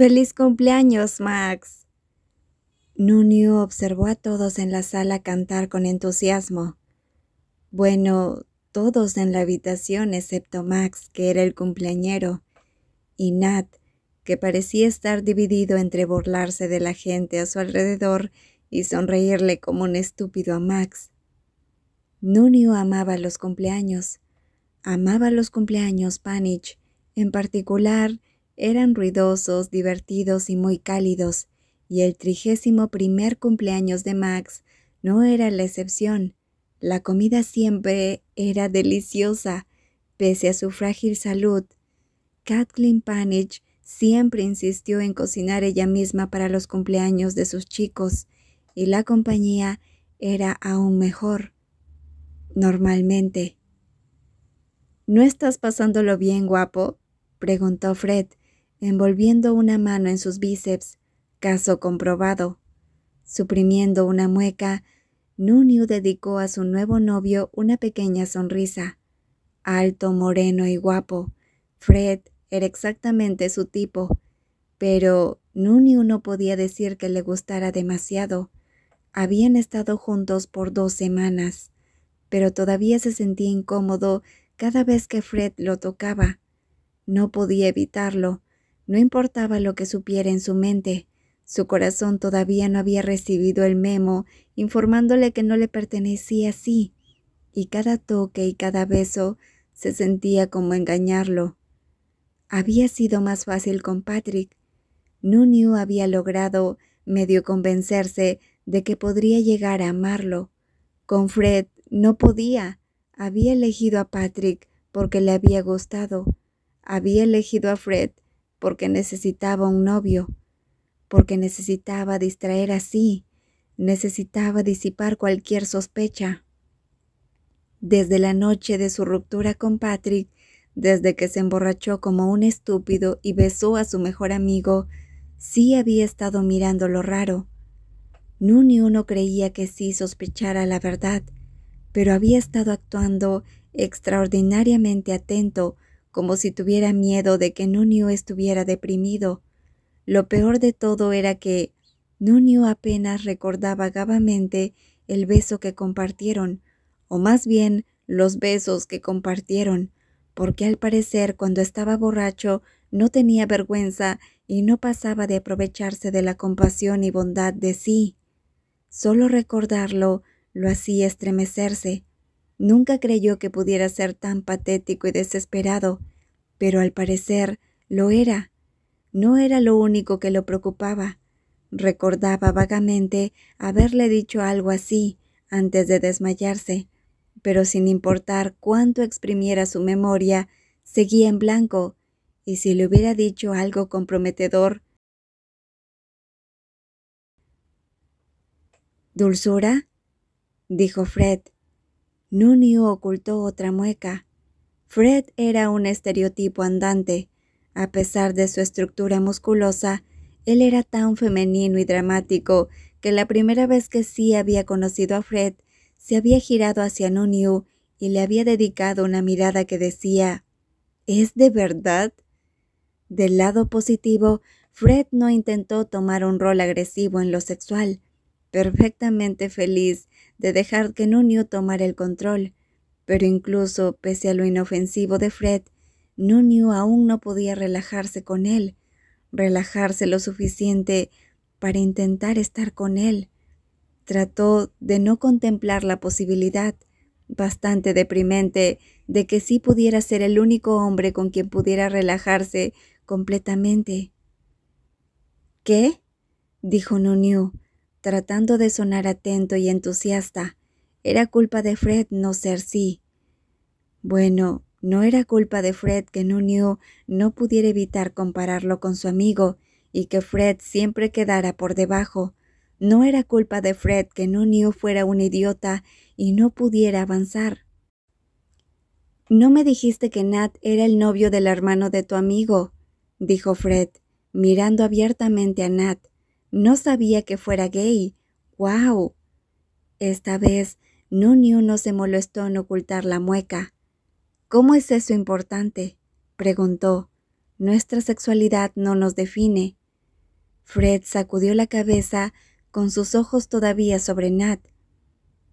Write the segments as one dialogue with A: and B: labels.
A: ¡Feliz cumpleaños, Max! Nunio observó a todos en la sala cantar con entusiasmo. Bueno, todos en la habitación excepto Max, que era el cumpleañero, y Nat, que parecía estar dividido entre burlarse de la gente a su alrededor y sonreírle como un estúpido a Max. Nunio amaba los cumpleaños. Amaba los cumpleaños Panich, en particular eran ruidosos, divertidos y muy cálidos, y el trigésimo primer cumpleaños de Max no era la excepción. La comida siempre era deliciosa, pese a su frágil salud. Kathleen Panich siempre insistió en cocinar ella misma para los cumpleaños de sus chicos, y la compañía era aún mejor. Normalmente. ¿No estás pasándolo bien, guapo? preguntó Fred, envolviendo una mano en sus bíceps, caso comprobado. Suprimiendo una mueca, Nuniu dedicó a su nuevo novio una pequeña sonrisa. Alto, moreno y guapo, Fred era exactamente su tipo, pero Nuniu no podía decir que le gustara demasiado. Habían estado juntos por dos semanas, pero todavía se sentía incómodo cada vez que Fred lo tocaba. No podía evitarlo, no importaba lo que supiera en su mente, su corazón todavía no había recibido el memo informándole que no le pertenecía así, y cada toque y cada beso se sentía como engañarlo. Había sido más fácil con Patrick. Nunu había logrado medio convencerse de que podría llegar a amarlo. Con Fred no podía. Había elegido a Patrick porque le había gustado. Había elegido a Fred porque necesitaba un novio, porque necesitaba distraer así, necesitaba disipar cualquier sospecha. Desde la noche de su ruptura con Patrick, desde que se emborrachó como un estúpido y besó a su mejor amigo, sí había estado mirando lo raro. No ni uno creía que sí sospechara la verdad, pero había estado actuando extraordinariamente atento como si tuviera miedo de que Nunio estuviera deprimido. Lo peor de todo era que Nunio apenas recordaba vagamente el beso que compartieron, o más bien los besos que compartieron, porque al parecer cuando estaba borracho no tenía vergüenza y no pasaba de aprovecharse de la compasión y bondad de sí. Solo recordarlo lo hacía estremecerse. Nunca creyó que pudiera ser tan patético y desesperado, pero al parecer lo era. No era lo único que lo preocupaba. Recordaba vagamente haberle dicho algo así antes de desmayarse, pero sin importar cuánto exprimiera su memoria, seguía en blanco, y si le hubiera dicho algo comprometedor. ¿Dulzura? dijo Fred, Nunio ocultó otra mueca. Fred era un estereotipo andante. A pesar de su estructura musculosa, él era tan femenino y dramático que la primera vez que sí había conocido a Fred, se había girado hacia Nunio y le había dedicado una mirada que decía ¿Es de verdad? Del lado positivo, Fred no intentó tomar un rol agresivo en lo sexual perfectamente feliz de dejar que Nunio tomara el control. Pero incluso pese a lo inofensivo de Fred, Nunio aún no podía relajarse con él, relajarse lo suficiente para intentar estar con él. Trató de no contemplar la posibilidad, bastante deprimente, de que sí pudiera ser el único hombre con quien pudiera relajarse completamente. ¿Qué? dijo Nunio, tratando de sonar atento y entusiasta. Era culpa de Fred no ser sí. Bueno, no era culpa de Fred que Nunu no pudiera evitar compararlo con su amigo y que Fred siempre quedara por debajo. No era culpa de Fred que Nunu fuera un idiota y no pudiera avanzar. No me dijiste que Nat era el novio del hermano de tu amigo, dijo Fred, mirando abiertamente a Nat. No sabía que fuera gay. ¡Wow! Esta vez Nunio no se molestó en ocultar la mueca. ¿Cómo es eso importante? preguntó. Nuestra sexualidad no nos define. Fred sacudió la cabeza con sus ojos todavía sobre Nat.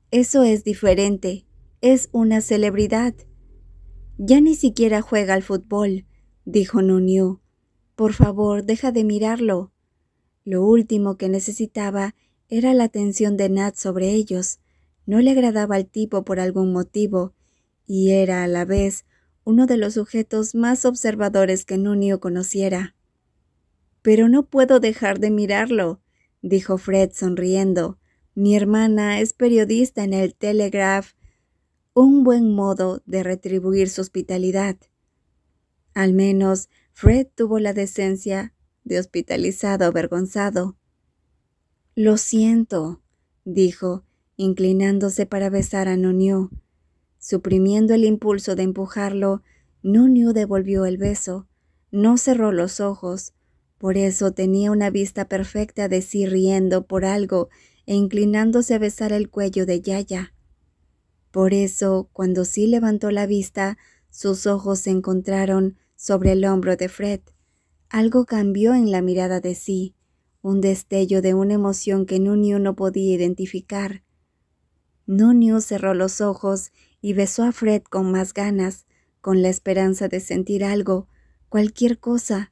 A: Eso es diferente. Es una celebridad. Ya ni siquiera juega al fútbol, dijo Nunio. Por favor, deja de mirarlo. Lo último que necesitaba era la atención de Nat sobre ellos. No le agradaba al tipo por algún motivo, y era a la vez uno de los sujetos más observadores que Nunio conociera. Pero no puedo dejar de mirarlo, dijo Fred sonriendo. Mi hermana es periodista en el Telegraph. Un buen modo de retribuir su hospitalidad. Al menos Fred tuvo la decencia de hospitalizado avergonzado. Lo siento, dijo, inclinándose para besar a Nunio. Suprimiendo el impulso de empujarlo, Nunio devolvió el beso. No cerró los ojos. Por eso tenía una vista perfecta de sí riendo por algo e inclinándose a besar el cuello de Yaya. Por eso, cuando sí levantó la vista, sus ojos se encontraron sobre el hombro de Fred. Algo cambió en la mirada de sí, un destello de una emoción que Nunio no podía identificar. Nunio cerró los ojos y besó a Fred con más ganas, con la esperanza de sentir algo, cualquier cosa,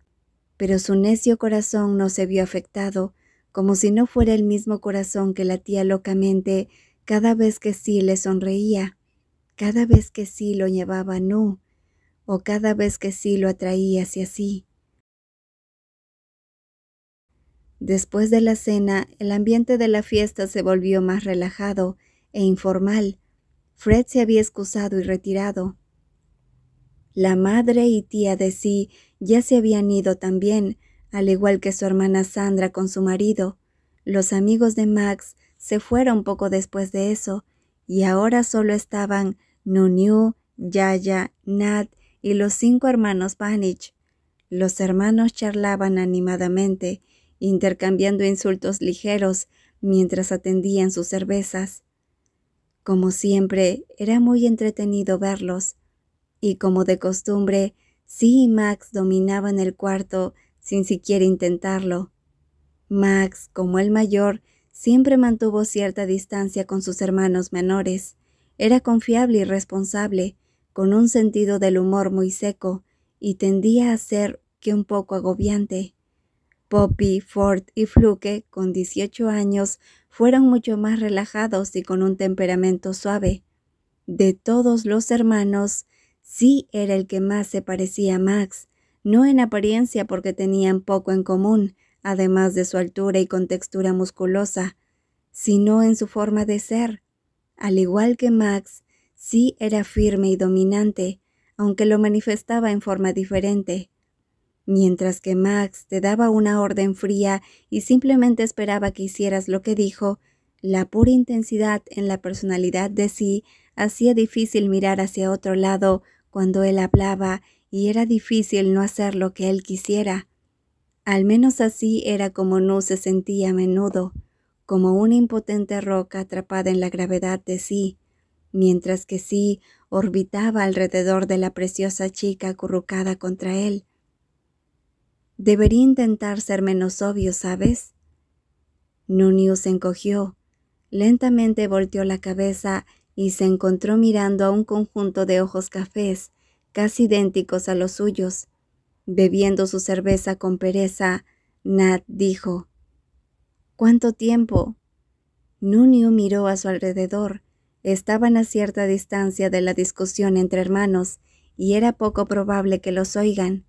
A: pero su necio corazón no se vio afectado, como si no fuera el mismo corazón que latía locamente cada vez que sí le sonreía, cada vez que sí lo llevaba a Nu, o cada vez que sí lo atraía hacia sí. Después de la cena, el ambiente de la fiesta se volvió más relajado e informal. Fred se había excusado y retirado. La madre y tía de sí ya se habían ido también, al igual que su hermana Sandra con su marido. Los amigos de Max se fueron poco después de eso, y ahora solo estaban Nunu, Yaya, Nat y los cinco hermanos Panich. Los hermanos charlaban animadamente intercambiando insultos ligeros mientras atendían sus cervezas. Como siempre, era muy entretenido verlos, y como de costumbre, sí y Max dominaban el cuarto sin siquiera intentarlo. Max, como el mayor, siempre mantuvo cierta distancia con sus hermanos menores. Era confiable y responsable, con un sentido del humor muy seco, y tendía a ser que un poco agobiante. Poppy, Ford y Fluke, con 18 años, fueron mucho más relajados y con un temperamento suave. De todos los hermanos, sí era el que más se parecía a Max, no en apariencia porque tenían poco en común, además de su altura y contextura musculosa, sino en su forma de ser. Al igual que Max, sí era firme y dominante, aunque lo manifestaba en forma diferente. Mientras que Max te daba una orden fría y simplemente esperaba que hicieras lo que dijo, la pura intensidad en la personalidad de sí hacía difícil mirar hacia otro lado cuando él hablaba y era difícil no hacer lo que él quisiera. Al menos así era como no se sentía a menudo, como una impotente roca atrapada en la gravedad de sí, mientras que sí orbitaba alrededor de la preciosa chica acurrucada contra él. Debería intentar ser menos obvio, ¿sabes? Nunio se encogió, lentamente volteó la cabeza y se encontró mirando a un conjunto de ojos cafés, casi idénticos a los suyos. Bebiendo su cerveza con pereza, Nat dijo, ¿Cuánto tiempo? Nunio miró a su alrededor. Estaban a cierta distancia de la discusión entre hermanos y era poco probable que los oigan.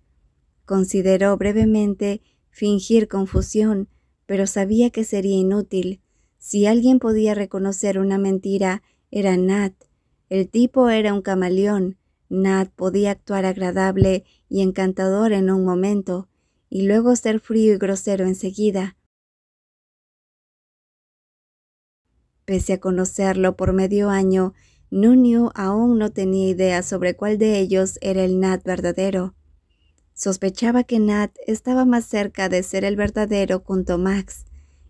A: Consideró brevemente fingir confusión, pero sabía que sería inútil. Si alguien podía reconocer una mentira, era Nat. El tipo era un camaleón. Nat podía actuar agradable y encantador en un momento, y luego ser frío y grosero enseguida. Pese a conocerlo por medio año, Núñez aún no tenía idea sobre cuál de ellos era el Nat verdadero. Sospechaba que Nat estaba más cerca de ser el verdadero junto a Max.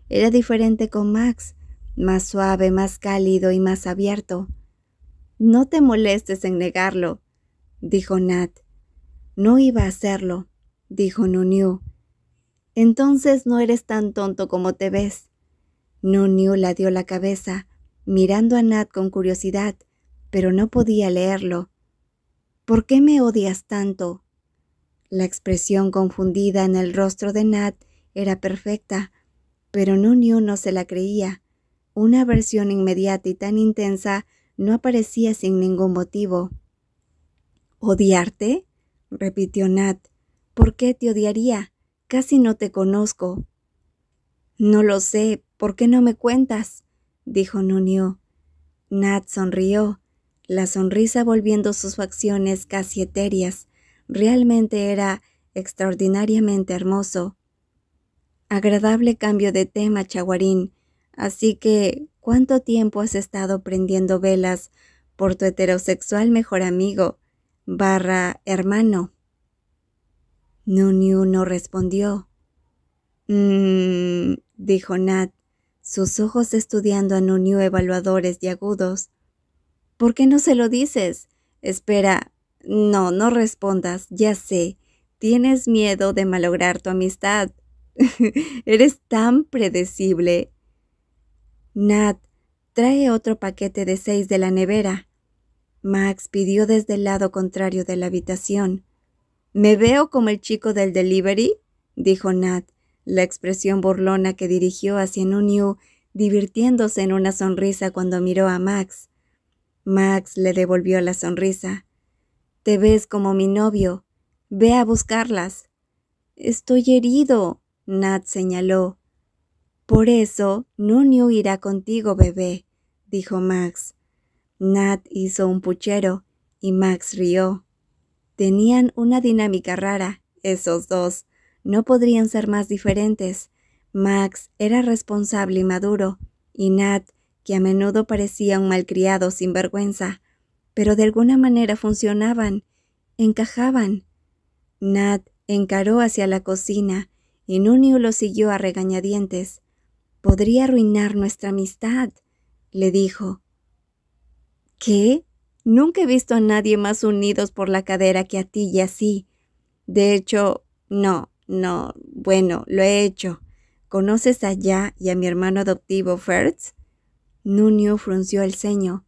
A: Era diferente con Max, más suave, más cálido y más abierto. No te molestes en negarlo, dijo Nat. No iba a hacerlo, dijo Nuniu. Entonces no eres tan tonto como te ves. Nuniu la dio la cabeza, mirando a Nat con curiosidad, pero no podía leerlo. ¿Por qué me odias tanto? La expresión confundida en el rostro de Nat era perfecta, pero Nunio no se la creía. Una versión inmediata y tan intensa no aparecía sin ningún motivo. ¿Odiarte? repitió Nat. ¿Por qué te odiaría? Casi no te conozco. No lo sé. ¿Por qué no me cuentas? dijo Nunio. Nat sonrió, la sonrisa volviendo sus facciones casi etéreas realmente era extraordinariamente hermoso. Agradable cambio de tema, Chaguarín. Así que, ¿cuánto tiempo has estado prendiendo velas por tu heterosexual mejor amigo, barra hermano? Nuniu no respondió. Mmm, dijo Nat, sus ojos estudiando a Nuniu evaluadores y agudos. ¿Por qué no se lo dices? Espera, no, no respondas, ya sé. Tienes miedo de malograr tu amistad. Eres tan predecible. Nat, trae otro paquete de seis de la nevera. Max pidió desde el lado contrario de la habitación. ¿Me veo como el chico del delivery? dijo Nat, la expresión burlona que dirigió hacia Nunyu, divirtiéndose en una sonrisa cuando miró a Max. Max le devolvió la sonrisa. Te ves como mi novio. Ve a buscarlas. Estoy herido, Nat señaló. Por eso, Nunio irá contigo, bebé, dijo Max. Nat hizo un puchero y Max rió. Tenían una dinámica rara, esos dos. No podrían ser más diferentes. Max era responsable y maduro, y Nat, que a menudo parecía un malcriado sin vergüenza, pero de alguna manera funcionaban, encajaban. Nat encaró hacia la cocina y Nunio lo siguió a regañadientes. Podría arruinar nuestra amistad, le dijo. ¿Qué? Nunca he visto a nadie más unidos por la cadera que a ti y así. De hecho, no, no, bueno, lo he hecho. ¿Conoces a Ya y a mi hermano adoptivo Fertz? Nunio frunció el ceño.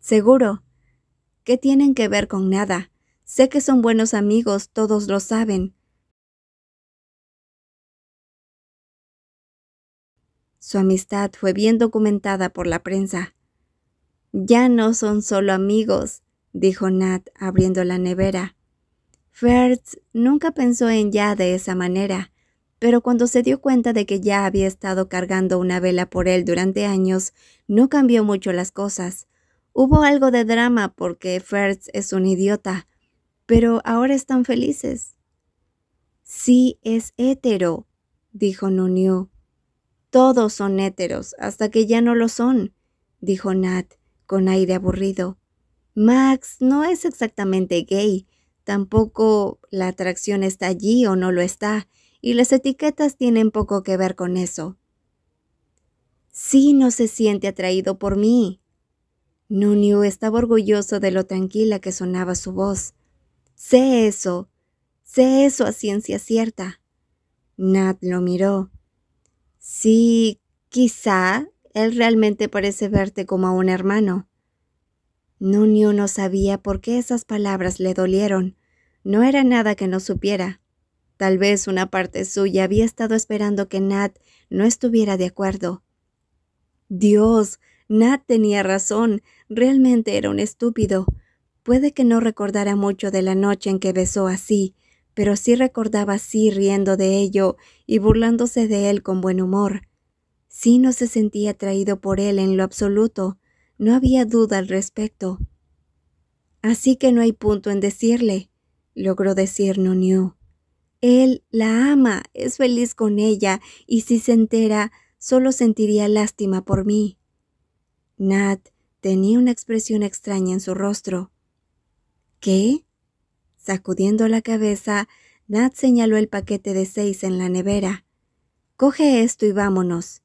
A: Seguro, que tienen que ver con nada. Sé que son buenos amigos, todos lo saben. Su amistad fue bien documentada por la prensa. Ya no son solo amigos, dijo Nat abriendo la nevera. Fertz nunca pensó en ya de esa manera, pero cuando se dio cuenta de que ya había estado cargando una vela por él durante años, no cambió mucho las cosas. Hubo algo de drama porque Fertz es un idiota, pero ahora están felices. Sí es hétero, dijo Nunio. Todos son héteros hasta que ya no lo son, dijo Nat con aire aburrido. Max no es exactamente gay, tampoco la atracción está allí o no lo está, y las etiquetas tienen poco que ver con eso. Sí no se siente atraído por mí, Nuniu estaba orgulloso de lo tranquila que sonaba su voz. Sé eso, sé eso a ciencia cierta. Nat lo miró. Sí, quizá él realmente parece verte como a un hermano. Nunio no sabía por qué esas palabras le dolieron. No era nada que no supiera. Tal vez una parte suya había estado esperando que Nat no estuviera de acuerdo. Dios, Nat tenía razón, realmente era un estúpido. Puede que no recordara mucho de la noche en que besó así, pero sí recordaba sí riendo de ello y burlándose de él con buen humor. Sí no se sentía atraído por él en lo absoluto, no había duda al respecto. Así que no hay punto en decirle, logró decir Noniu. Él la ama, es feliz con ella, y si se entera, solo sentiría lástima por mí. Nat tenía una expresión extraña en su rostro. ¿Qué? Sacudiendo la cabeza, Nat señaló el paquete de seis en la nevera. Coge esto y vámonos.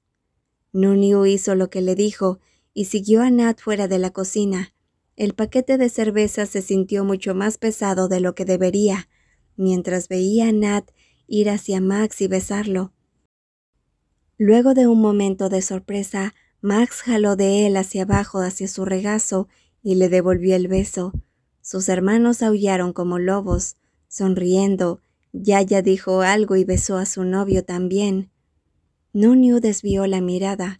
A: Nuniu hizo lo que le dijo y siguió a Nat fuera de la cocina. El paquete de cerveza se sintió mucho más pesado de lo que debería, mientras veía a Nat ir hacia Max y besarlo. Luego de un momento de sorpresa, Max jaló de él hacia abajo, hacia su regazo, y le devolvió el beso. Sus hermanos aullaron como lobos, sonriendo. Yaya dijo algo y besó a su novio también. Nunu desvió la mirada.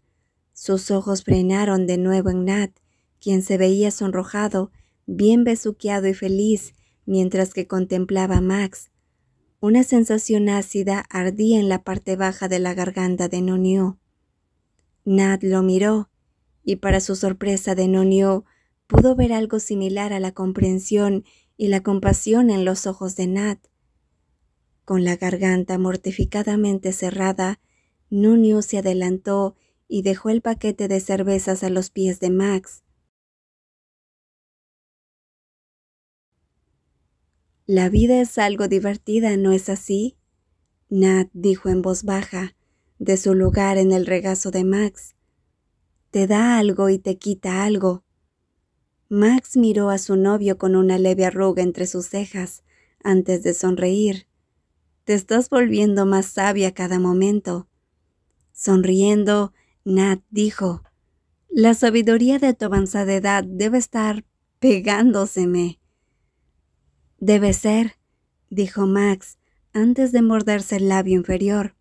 A: Sus ojos frenaron de nuevo en Nat, quien se veía sonrojado, bien besuqueado y feliz, mientras que contemplaba a Max. Una sensación ácida ardía en la parte baja de la garganta de Nunyu. Nat lo miró, y para su sorpresa de Nonio pudo ver algo similar a la comprensión y la compasión en los ojos de Nat. Con la garganta mortificadamente cerrada, Nunio se adelantó y dejó el paquete de cervezas a los pies de Max. La vida es algo divertida, ¿no es así? Nat dijo en voz baja de su lugar en el regazo de Max. Te da algo y te quita algo. Max miró a su novio con una leve arruga entre sus cejas antes de sonreír. Te estás volviendo más sabia cada momento. Sonriendo, Nat dijo, La sabiduría de tu avanzada edad debe estar pegándoseme. Debe ser, dijo Max antes de morderse el labio inferior.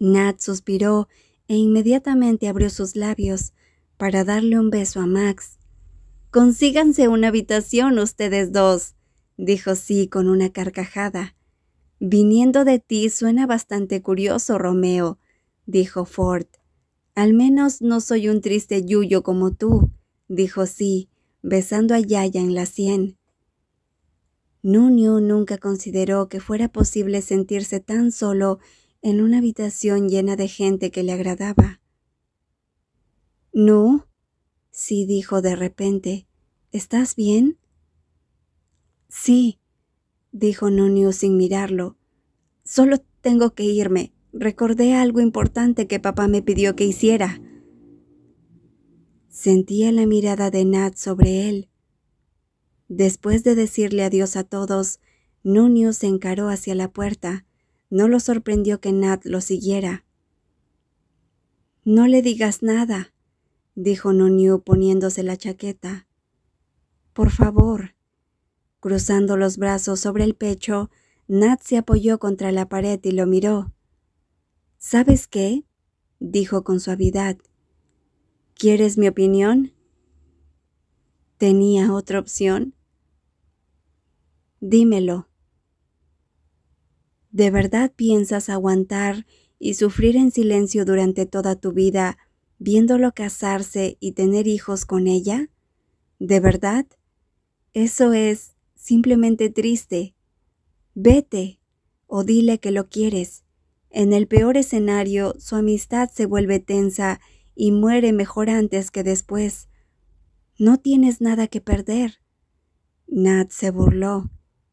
A: Nat suspiró e inmediatamente abrió sus labios para darle un beso a Max. Consíganse una habitación ustedes dos, dijo sí con una carcajada. Viniendo de ti suena bastante curioso, Romeo, dijo Ford. Al menos no soy un triste yuyo como tú, dijo sí, besando a Yaya en la sien. Nunio nunca consideró que fuera posible sentirse tan solo en una habitación llena de gente que le agradaba. No, sí dijo de repente. ¿Estás bien? Sí, dijo Nunio sin mirarlo. Solo tengo que irme. Recordé algo importante que papá me pidió que hiciera. Sentía la mirada de Nat sobre él. Después de decirle adiós a todos, Nunio se encaró hacia la puerta. No lo sorprendió que Nat lo siguiera. No le digas nada, dijo Noniu poniéndose la chaqueta. Por favor. Cruzando los brazos sobre el pecho, Nat se apoyó contra la pared y lo miró. ¿Sabes qué? dijo con suavidad. ¿Quieres mi opinión? ¿Tenía otra opción? Dímelo, ¿De verdad piensas aguantar y sufrir en silencio durante toda tu vida, viéndolo casarse y tener hijos con ella? ¿De verdad? Eso es simplemente triste. Vete o dile que lo quieres. En el peor escenario, su amistad se vuelve tensa y muere mejor antes que después. No tienes nada que perder. Nat se burló.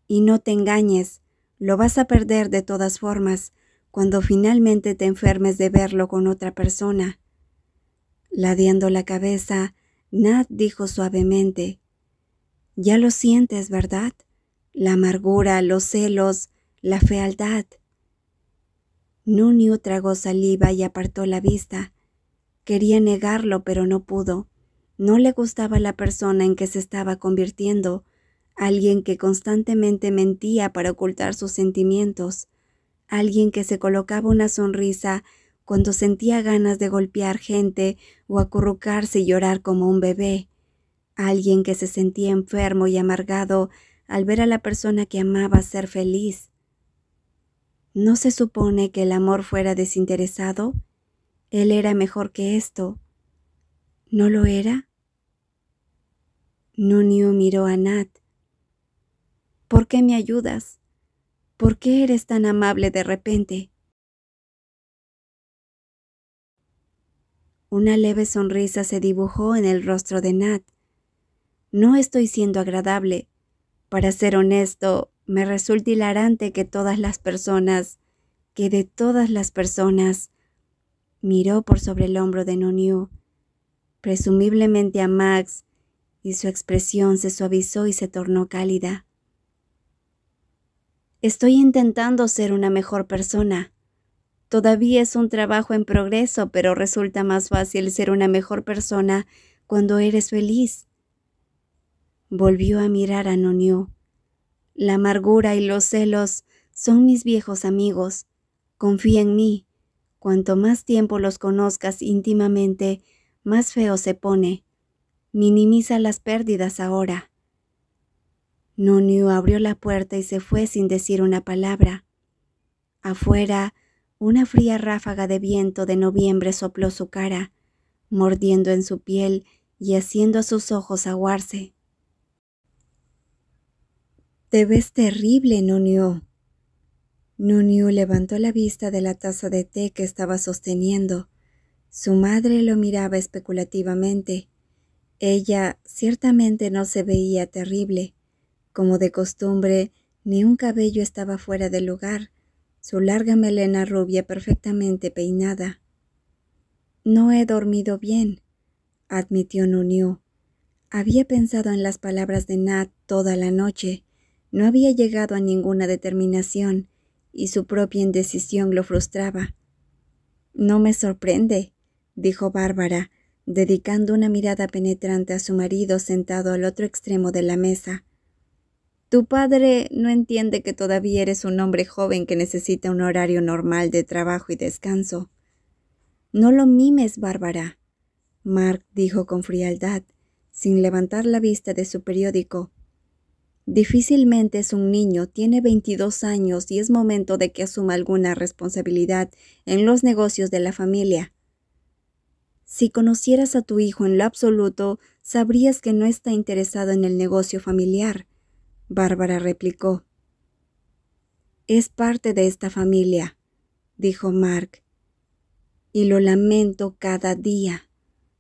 A: Y no te engañes, lo vas a perder de todas formas cuando finalmente te enfermes de verlo con otra persona. Ladeando la cabeza, Nat dijo suavemente, Ya lo sientes, ¿verdad? La amargura, los celos, la fealdad. Nunio tragó saliva y apartó la vista. Quería negarlo, pero no pudo. No le gustaba la persona en que se estaba convirtiendo, alguien que constantemente mentía para ocultar sus sentimientos, alguien que se colocaba una sonrisa cuando sentía ganas de golpear gente o acurrucarse y llorar como un bebé, alguien que se sentía enfermo y amargado al ver a la persona que amaba ser feliz. ¿No se supone que el amor fuera desinteresado? Él era mejor que esto. ¿No lo era? Nunio miró a Nat ¿Por qué me ayudas? ¿Por qué eres tan amable de repente? Una leve sonrisa se dibujó en el rostro de Nat. No estoy siendo agradable. Para ser honesto, me resulta hilarante que todas las personas, que de todas las personas, miró por sobre el hombro de Noniu, presumiblemente a Max, y su expresión se suavizó y se tornó cálida. Estoy intentando ser una mejor persona. Todavía es un trabajo en progreso, pero resulta más fácil ser una mejor persona cuando eres feliz. Volvió a mirar a Nonio. La amargura y los celos son mis viejos amigos. Confía en mí. Cuanto más tiempo los conozcas íntimamente, más feo se pone. Minimiza las pérdidas ahora. Nunio abrió la puerta y se fue sin decir una palabra. Afuera, una fría ráfaga de viento de noviembre sopló su cara, mordiendo en su piel y haciendo a sus ojos aguarse. Te ves terrible, Nunio. Nunio levantó la vista de la taza de té que estaba sosteniendo. Su madre lo miraba especulativamente. Ella ciertamente no se veía terrible. Como de costumbre, ni un cabello estaba fuera del lugar, su larga melena rubia perfectamente peinada. No he dormido bien, admitió Nuniu. Había pensado en las palabras de Nat toda la noche. No había llegado a ninguna determinación y su propia indecisión lo frustraba. No me sorprende, dijo Bárbara, dedicando una mirada penetrante a su marido sentado al otro extremo de la mesa. Tu padre no entiende que todavía eres un hombre joven que necesita un horario normal de trabajo y descanso. No lo mimes, Bárbara, Mark dijo con frialdad, sin levantar la vista de su periódico. Difícilmente es un niño, tiene 22 años y es momento de que asuma alguna responsabilidad en los negocios de la familia. Si conocieras a tu hijo en lo absoluto, sabrías que no está interesado en el negocio familiar. Bárbara replicó. Es parte de esta familia, dijo Mark. Y lo lamento cada día,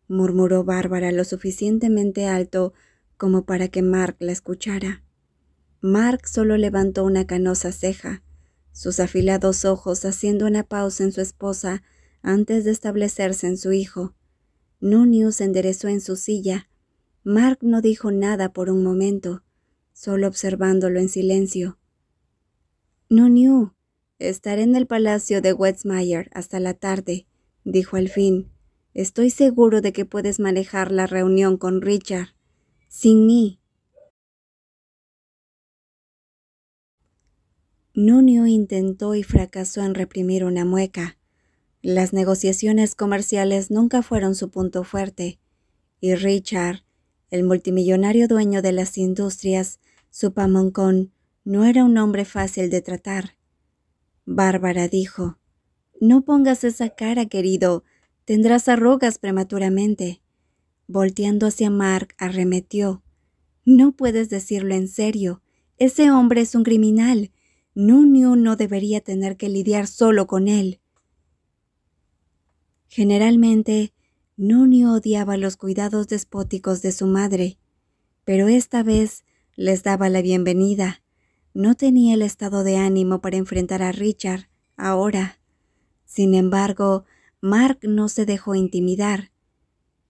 A: murmuró Bárbara lo suficientemente alto como para que Mark la escuchara. Mark solo levantó una canosa ceja, sus afilados ojos haciendo una pausa en su esposa antes de establecerse en su hijo. se enderezó en su silla. Mark no dijo nada por un momento solo observándolo en silencio. No, estaré en el palacio de Westmeyer hasta la tarde, dijo al fin. Estoy seguro de que puedes manejar la reunión con Richard, sin mí. Nunio intentó y fracasó en reprimir una mueca. Las negociaciones comerciales nunca fueron su punto fuerte, y Richard el multimillonario dueño de las industrias, Supamoncón, no era un hombre fácil de tratar. Bárbara dijo, No pongas esa cara, querido, tendrás arrugas prematuramente. Volteando hacia Mark, arremetió. No puedes decirlo en serio. Ese hombre es un criminal. Nunio no debería tener que lidiar solo con él. Generalmente, Nunio odiaba los cuidados despóticos de su madre, pero esta vez les daba la bienvenida. No tenía el estado de ánimo para enfrentar a Richard ahora. Sin embargo, Mark no se dejó intimidar.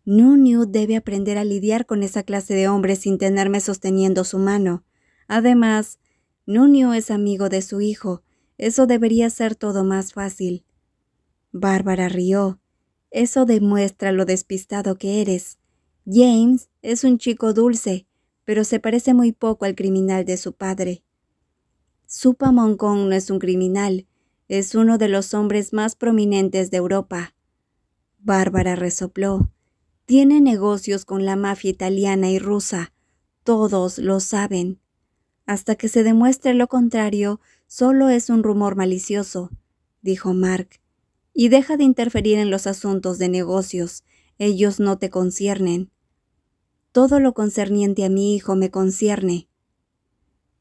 A: Nunio debe aprender a lidiar con esa clase de hombres sin tenerme sosteniendo su mano. Además, Nunio es amigo de su hijo. Eso debería ser todo más fácil. Bárbara rió. Eso demuestra lo despistado que eres. James es un chico dulce, pero se parece muy poco al criminal de su padre. Supa Moncón no es un criminal, es uno de los hombres más prominentes de Europa. Bárbara resopló. Tiene negocios con la mafia italiana y rusa. Todos lo saben. Hasta que se demuestre lo contrario, solo es un rumor malicioso, dijo Mark y deja de interferir en los asuntos de negocios, ellos no te conciernen. Todo lo concerniente a mi hijo me concierne.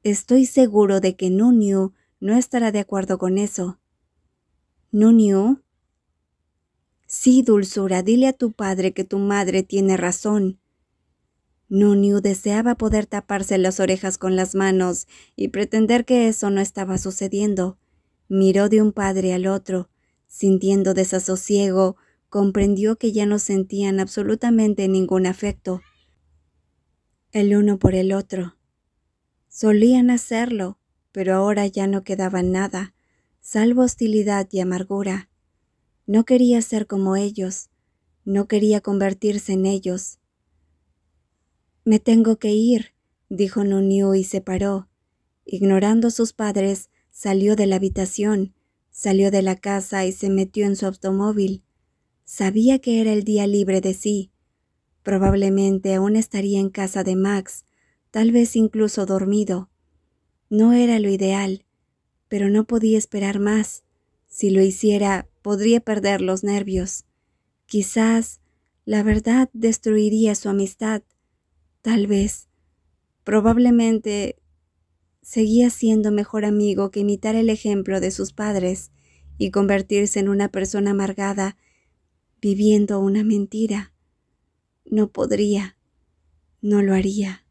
A: Estoy seguro de que Nunyu no estará de acuerdo con eso. Nunyu. Sí, dulzura, dile a tu padre que tu madre tiene razón. Nunyu deseaba poder taparse las orejas con las manos y pretender que eso no estaba sucediendo. Miró de un padre al otro, Sintiendo desasosiego, comprendió que ya no sentían absolutamente ningún afecto, el uno por el otro. Solían hacerlo, pero ahora ya no quedaba nada, salvo hostilidad y amargura. No quería ser como ellos, no quería convertirse en ellos. Me tengo que ir, dijo Nuniu y se paró. Ignorando a sus padres, salió de la habitación Salió de la casa y se metió en su automóvil. Sabía que era el día libre de sí. Probablemente aún estaría en casa de Max, tal vez incluso dormido. No era lo ideal, pero no podía esperar más. Si lo hiciera, podría perder los nervios. Quizás la verdad destruiría su amistad. Tal vez. Probablemente seguía siendo mejor amigo que imitar el ejemplo de sus padres y convertirse en una persona amargada viviendo una mentira. No podría, no lo haría.